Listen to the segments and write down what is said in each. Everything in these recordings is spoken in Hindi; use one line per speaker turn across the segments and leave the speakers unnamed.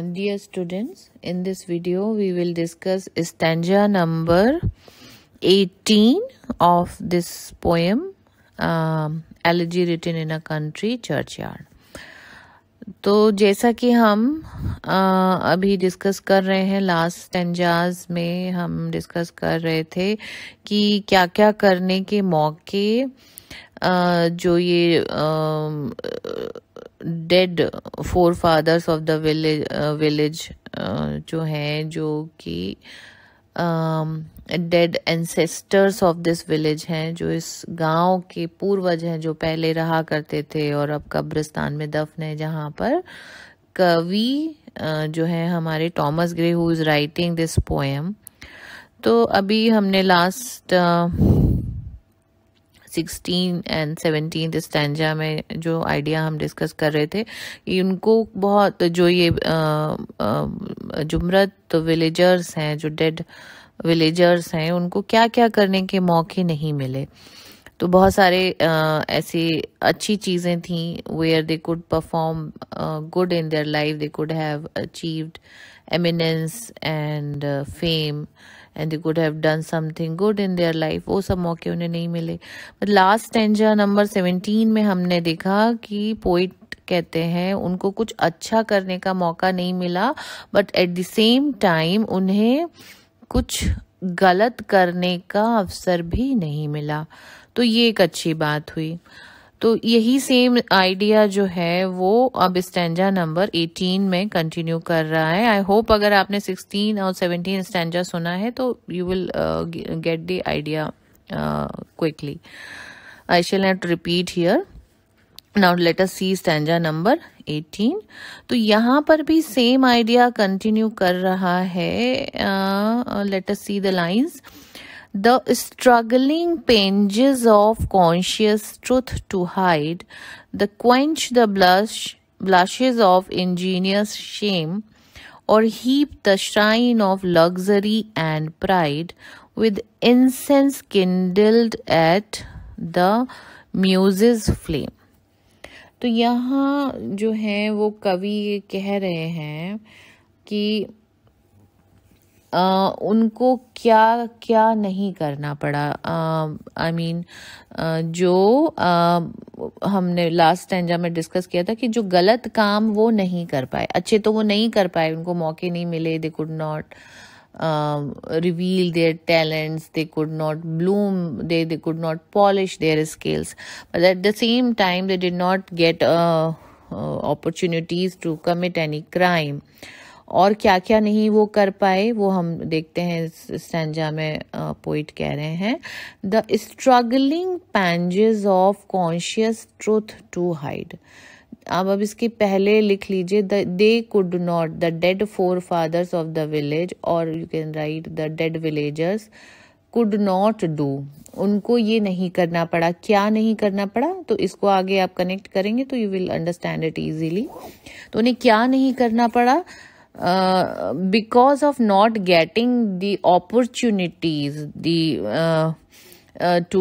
and dear students in this video we will discuss stanza number 18 of this poem um, elegy written in a country churchyard तो जैसा कि हम आ, अभी डिस्कस कर रहे हैं लास्ट स्टेंजाज में हम डिस्कस कर रहे थे कि क्या क्या करने के मौके आ, जो ये आ, dead forefathers of the village village जो हैं जो कि dead ancestors of this village हैं जो इस गांव के पूर्वज हैं जो पहले रहा करते थे और अब कब्रिस्तान में दफन है जहां पर कवि uh, जो है हमारे Thomas Gray who is writing this poem तो अभी हमने last uh, sixteen and seventeen stanza में जो आइडिया हम डिस्कस कर रहे थे इनको बहुत जो ये जुमरत तो विलेजर्स हैं जो डेड विलेजर्स हैं उनको क्या क्या करने के मौके नहीं मिले तो बहुत सारे ऐसी अच्छी चीज़ें थी where they could perform good in their life they could have achieved eminence and fame and they could have done something good in their life वो सब मौके उन्हें नहीं मिले but last stanza number seventeen में हमने देखा कि पोइट कहते हैं उनको कुछ अच्छा करने का मौका नहीं मिला but at the same time उन्हें कुछ गलत करने का अवसर भी नहीं मिला तो ये एक अच्छी बात हुई तो यही सेम आइडिया जो है वो अब स्टैंडा नंबर 18 में कंटिन्यू कर रहा है आई होप अगर आपने 16 और 17 स्टैंडा सुना है तो you will get the idea quickly I shall not repeat here now let us see stanza number 18 तो यहां पर भी सेम आइडिया कंटिन्यू कर रहा है let's see the lines the struggling pages of conscious truth to hide, the quench the blush, blushes of ingenious shame, or heap the shrine of luxury and pride with incense kindled at the muse's flame. तो यहाँ जो है वो कवि ये कह रहे हैं कि Uh, उनको क्या क्या नहीं करना पड़ा I uh, mean I mean, uh, जो हमने लास्ट जब में डिस्कस किया था कि जो गलत काम वो नहीं कर पाए अच्छे तो वो नहीं कर पाए उनको मौके नहीं मिले they could not reveal their talents they could not bloom they they could not polish their skills but at the same time they did not get opportunities to commit any crime और क्या क्या नहीं वो कर पाए वो हम देखते हैं इस में पोइट कह रहे हैं the struggling pangs of conscious truth to hide अब अब इसके पहले लिख लीजिए the they could not the dead forefathers of the village और you can write the dead villagers could not do उनको ये नहीं करना पड़ा क्या नहीं करना पड़ा तो इसको आगे आप कनेक्ट करेंगे तो you will understand it easily तो उन्हें क्या नहीं करना पड़ा because uh, because of not getting the opportunities the uh, uh, to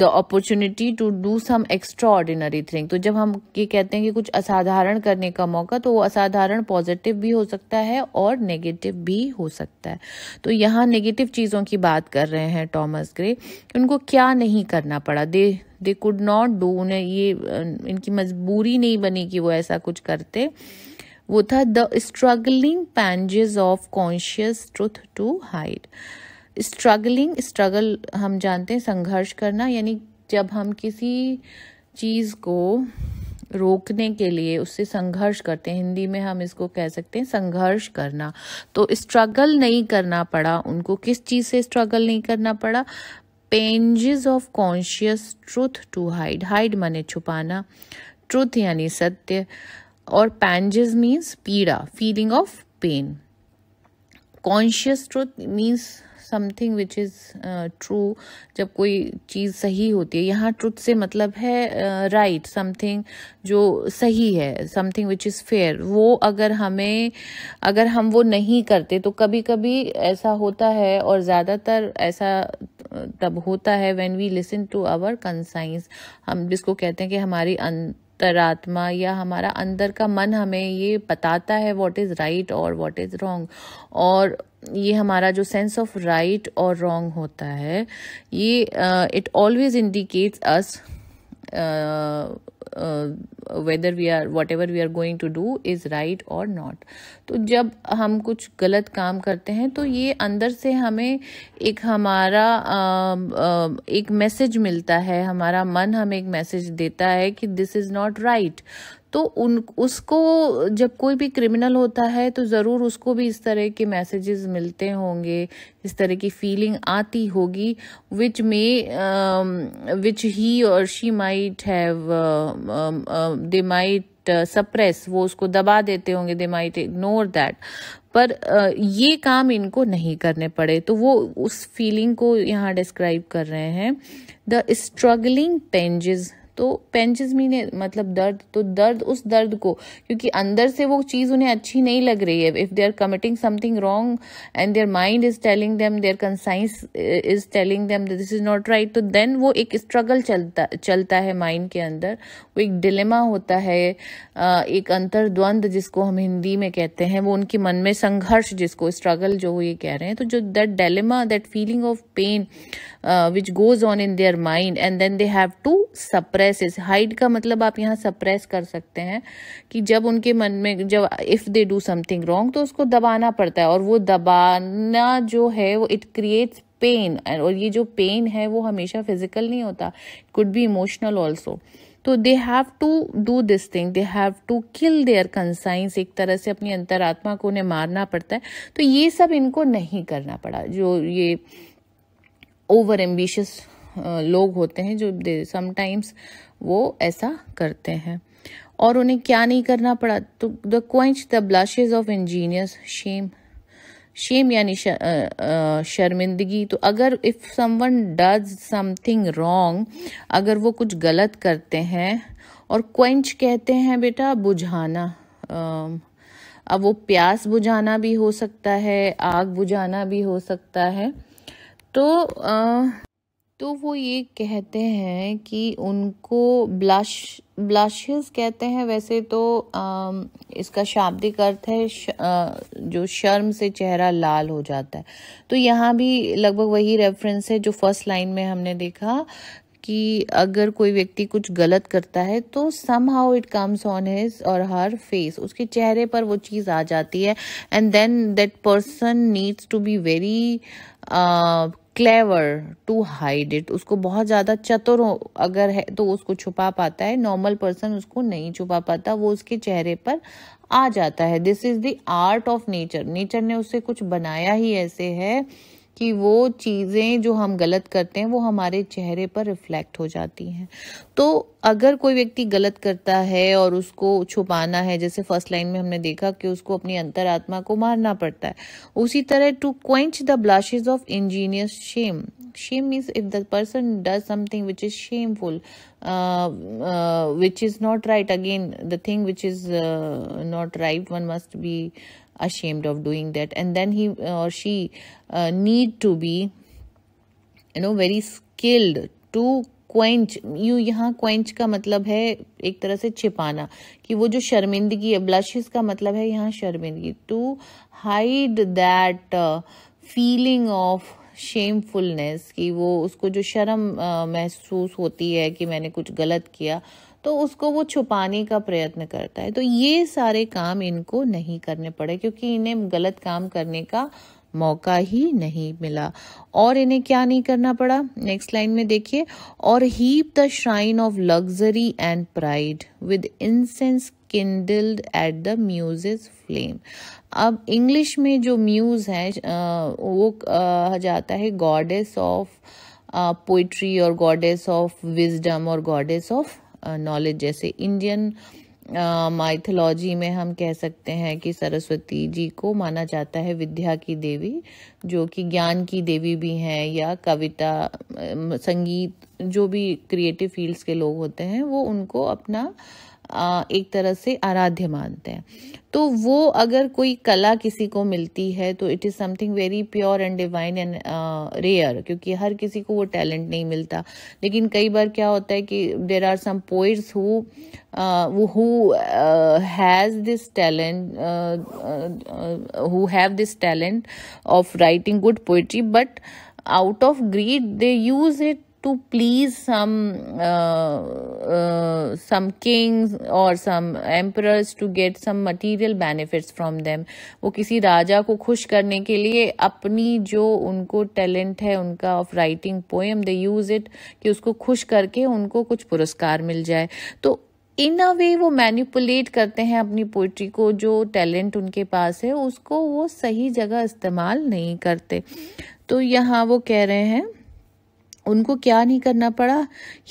the opportunity to do some extraordinary thing तो जब हम ये कहते हैं कि कुछ असाधारण करने का मौका तो वो असाधारण पॉजिटिव भी हो सकता है और नेगेटिव भी हो सकता है तो यहाँ नेगेटिव चीज़ों की बात कर रहे हैं टॉमस ग्रे उनको क्या नहीं करना पड़ा they they could not do उन्हें ये uh, इनकी मजबूरी नहीं बनी कि वो ऐसा कुछ करते वो था the struggling pangs of conscious truth to hide struggling struggle हम जानते हैं संघर्ष करना यानी जब हम किसी चीज़ को रोकने के लिए उससे संघर्ष करते हैं हिंदी में हम इसको कह सकते हैं संघर्ष करना तो स्ट्रगल नहीं करना पड़ा उनको किस चीज़ से स्ट्रगल नहीं करना पड़ा pangs of conscious truth to hide hide माने छुपाना ट्रुथ यानी सत्य और panges मीन्स पीड़ा feeling of pain conscious truth means something which is true जब कोई चीज़ सही होती है यहाँ ट्रुथ से मतलब है राइट uh, समथिंग right, जो सही है समथिंग विच इज़ फेयर वो अगर हमें अगर हम वो नहीं करते तो कभी कभी ऐसा होता है और ज़्यादातर ऐसा तब होता है when we listen to our conscience हम जिसको कहते हैं कि हमारी अन अं- अंतरात्मा या हमारा अंदर का मन हमें ये बताता है व्हाट इज़ राइट और व्हाट इज़ रॉन्ग और ये हमारा जो सेंस ऑफ राइट और रॉन्ग होता है ये it always indicates us whether we are whatever we are going to do is right और नॉट तो जब हम कुछ गलत काम करते हैं तो ये अंदर से हमें एक हमारा uh, uh, एक मैसेज मिलता है हमारा मन हमें एक मैसेज देता है कि दिस इज़ नॉट राइट तो उन उसको जब कोई भी क्रिमिनल होता है तो ज़रूर उसको भी इस तरह के मैसेजेस मिलते होंगे इस तरह की फीलिंग आती होगी विच मे विच ही और she might have they might suppress वो उसको दबा देते होंगे दे माइट इग्नोर दैट पर uh, ये काम इनको नहीं करने पड़े तो वो उस फीलिंग को यहाँ डिस्क्राइब कर रहे हैं द स्ट्रगलिंग पेंजेस तो पेंचज मीन मतलब दर्द तो दर्द उस दर्द को क्योंकि अंदर से वो चीज़ उन्हें अच्छी नहीं लग रही है if they are committing something wrong and their mind is telling them their conscience is telling them this is not right तो देन वो एक स्ट्रगल चलता चलता है माइंड के अंदर वो एक डिलेमा होता है eh, एक अंतर्द्वंद जिसको हम हिंदी में कहते हैं वो उनके मन में संघर्ष जिसको स्ट्रगल जो ये कह रहे हैं तो जो that dilemma that feeling of pain which goes on in their mind and then they have to suppress suppresses hide का मतलब आप यहाँ सप्रेस कर सकते हैं कि जब उनके मन में जब if they do something wrong तो उसको दबाना पड़ता है और वो दबाना जो है वो इट क्रिएट्स पेन और ये जो पेन है वो हमेशा फिजिकल नहीं होता कुड बी इमोशनल ऑल्सो तो they have to do this thing they have to kill their conscience एक तरह से अपनी अंतरात्मा को उन्हें मारना पड़ता है तो ये सब इनको नहीं करना पड़ा जो ये ओवर एम्बिशियस लोग होते हैं जो समटाइम्स वो ऐसा करते हैं और उन्हें क्या नहीं करना पड़ा तो the quench the blush of ingenuous shame shame यानी शर्मिंदगी तो अगर if someone does something wrong अगर वो कुछ गलत करते हैं और क्वेंच कहते हैं बेटा बुझाना अब वो प्यास बुझाना भी हो सकता है आग बुझाना भी हो सकता है तो आ, तो वो ये कहते हैं कि उनको ब्लश ब्लशेस कहते हैं वैसे तो आ, इसका शाब्दिक अर्थ है श, आ, जो शर्म से चेहरा लाल हो जाता है तो यहाँ भी लगभग वही रेफरेंस है जो फर्स्ट लाइन में हमने देखा कि अगर कोई व्यक्ति कुछ गलत करता है तो somehow it comes on his और हर फेस उसके चेहरे पर वो चीज़ आ जाती है and then that person needs to be very clever to hide it उसको बहुत ज़्यादा चतुर अगर है तो उसको छुपा पाता है नॉर्मल पर्सन उसको नहीं छुपा पाता वो उसके चेहरे पर आ जाता है this is the art of nature nature ने उसे कुछ बनाया ही ऐसे है कि वो चीज़ें जो हम गलत करते हैं वो हमारे चेहरे पर रिफ्लेक्ट हो जाती हैं तो अगर कोई व्यक्ति गलत करता है और उसको छुपाना है जैसे फर्स्ट लाइन में हमने देखा कि उसको अपनी अंतरात्मा को मारना पड़ता है उसी तरह to quench the blushes of ingenuous shame shame means if the person does something which is shameful which is not right again the thing which is not right one must be ashamed of doing that and then he uh, or she uh, need to be you know very skilled to quench you यहाँ क्वेंच का मतलब है एक तरह से छिपाना कि वो जो शर्मिंदगी है ब्लशेस का मतलब है यहाँ शर्मिंदगी to hide that feeling of shamefulness कि वो उसको जो शर्म uh, महसूस होती है कि मैंने कुछ गलत किया तो उसको वो छुपाने का प्रयत्न करता है तो ये सारे काम इनको नहीं करने पड़े क्योंकि इन्हें गलत काम करने का मौका ही नहीं मिला और इन्हें क्या नहीं करना पड़ा नेक्स्ट लाइन में देखिए और heap the shrine of luxury and pride with incense kindled at the muse flame अब इंग्लिश में जो म्यूज़ है वो कहा जाता है गॉडेस ऑफ पोइट्री और गॉडेस ऑफ विजडम और गॉडेस ऑफ नॉलेज जैसे इंडियन माइथोलॉजी में हम कह सकते हैं कि सरस्वती जी को माना जाता है विद्या की देवी जो कि ज्ञान की देवी भी हैं या कविता संगीत जो भी क्रिएटिव फील्ड्स के लोग होते हैं वो उनको अपना एक तरह से आराध्य मानते हैं तो वो अगर कोई कला किसी को मिलती है तो it is something very pure and divine and rare क्योंकि हर किसी को वो टैलेंट नहीं मिलता लेकिन कई बार क्या होता है कि there are some poets who who has this talent who have this talent of writing good poetry but out of greed they use it to please some uh, uh, some kings or some emperors to get some material benefits from them वो किसी राजा को खुश करने के लिए अपनी जो उनको टैलेंट है उनका of writing poem they use it कि उसको खुश करके उनको कुछ पुरस्कार मिल जाए तो इन अ वे वो मैनिपुलेट करते हैं अपनी पोइट्री को जो टैलेंट उनके पास है उसको वो सही जगह इस्तेमाल नहीं करते तो यहाँ वो कह रहे हैं उनको क्या नहीं करना पड़ा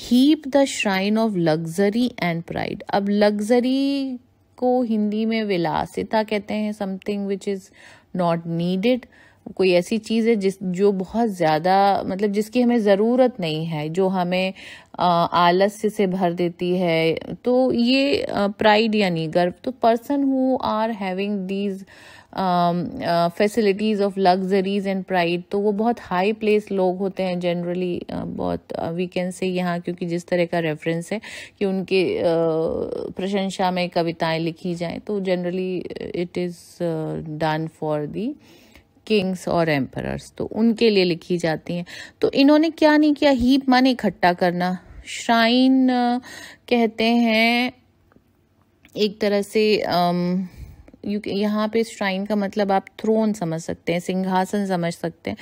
heap the shrine of luxury and pride अब लग्जरी को हिंदी में विलासिता कहते हैं something which is not needed कोई ऐसी चीज़ है जिस जो बहुत ज़्यादा मतलब जिसकी हमें ज़रूरत नहीं है जो हमें आलस्य से भर देती है तो ये प्राइड यानी गर्व तो person who are having these facilities of luxuries and pride तो वो बहुत हाई प्लेस लोग होते हैं जनरली uh, बहुत वी कैन से यहाँ क्योंकि जिस तरह का रेफरेंस है कि उनके uh, प्रशंसा में कविताएं लिखी जाएं तो generally it is done for the kings और एम्परर्स तो उनके लिए लिखी जाती हैं तो इन्होंने क्या नहीं किया हीप माने इकट्ठा करना श्राइन uh, कहते हैं एक तरह से um, यू यहाँ पे श्राइन का मतलब आप थ्रोन समझ सकते हैं सिंहासन समझ सकते हैं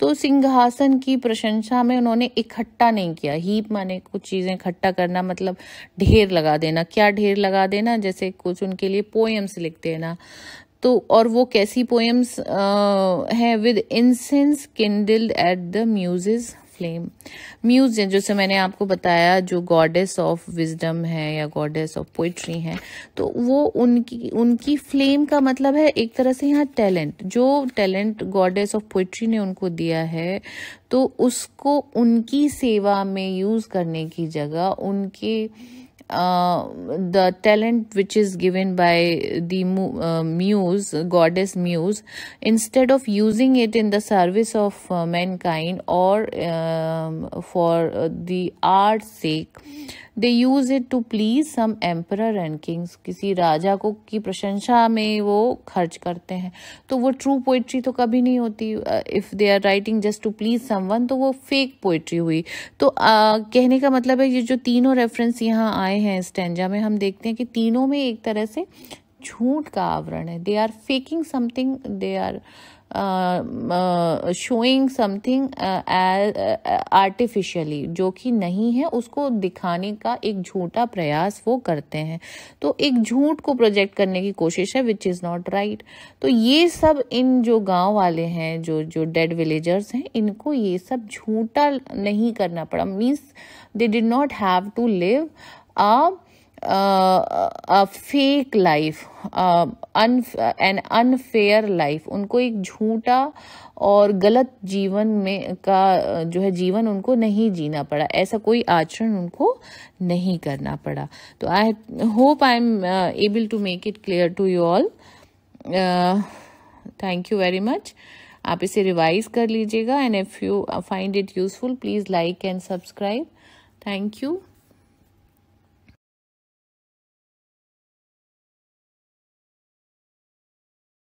तो सिंहासन की प्रशंसा में उन्होंने इकट्ठा नहीं किया हीप माने कुछ चीज़ें इकट्ठा करना मतलब ढेर लगा देना क्या ढेर लगा देना जैसे कुछ उनके लिए पोएम्स लिख देना तो और वो कैसी पोएम्स हैं with incense kindled at the muses flame muse जैसे मैंने आपको बताया जो गॉडेस ऑफ विजडम है या गॉडेस ऑफ पोइट्री है तो वो उनकी उनकी फ्लेम का मतलब है एक तरह से यहाँ टैलेंट जो टैलेंट गॉडेस ऑफ पोइट्री ने उनको दिया है तो उसको उनकी सेवा में यूज़ करने की जगह उनके uh, the talent which is given by the uh, muse, goddess muse, instead of using it in the service of uh, mankind or um, for uh, the art's sake, they use it to please some emperor and kings किसी राजा को की प्रशंसा में वो खर्च करते हैं तो वो ट्रू पोइट्री तो कभी नहीं होती if they are writing just to please someone तो वो फेक पोइट्री हुई तो uh, कहने का मतलब है ये जो तीनों रेफरेंस यहाँ आए हैं स्टेंजा में हम देखते हैं कि तीनों में एक तरह से झूठ का आवरण है they are faking something they are showing something artificially जो कि नहीं है उसको दिखाने का एक झूठा प्रयास वो करते हैं तो एक झूठ को प्रोजेक्ट करने की कोशिश है विच इज़ नॉट राइट तो ये सब इन जो गांव वाले हैं जो जो डेड विलेजर्स हैं इनको ये सब झूठा नहीं करना पड़ा means they did not have to live a fake life un an unfair life उनको एक झूठा और गलत जीवन में का जो है जीवन उनको नहीं जीना पड़ा ऐसा कोई आचरण उनको नहीं करना पड़ा तो I hope I am able to make it clear to you all thank you very much आप इसे रिवाइज कर लीजिएगा and if you find it useful please like and subscribe thank you